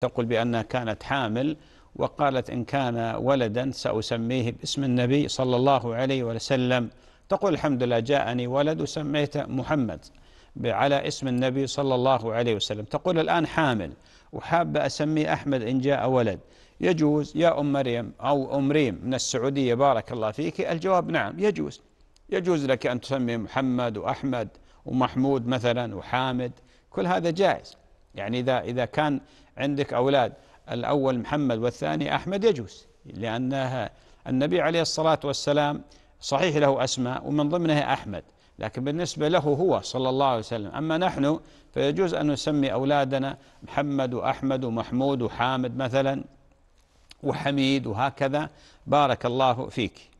تقول بأنها كانت حامل وقالت إن كان ولدا سأسميه باسم النبي صلى الله عليه وسلم تقول الحمد لله جاءني ولد وسميته محمد على اسم النبي صلى الله عليه وسلم تقول الآن حامل وحابة أسميه أحمد إن جاء ولد يجوز يا أم مريم أو أم ريم من السعودية بارك الله فيك الجواب نعم يجوز يجوز لك أن تسمي محمد وأحمد ومحمود مثلا وحامد كل هذا جائز يعني إذا إذا كان عندك أولاد الأول محمد والثاني أحمد يجوز لأنها النبي عليه الصلاة والسلام صحيح له أسماء ومن ضمنها أحمد لكن بالنسبة له هو صلى الله عليه وسلم أما نحن فيجوز أن نسمي أولادنا محمد وأحمد ومحمود وحامد مثلا وحميد وهكذا بارك الله فيك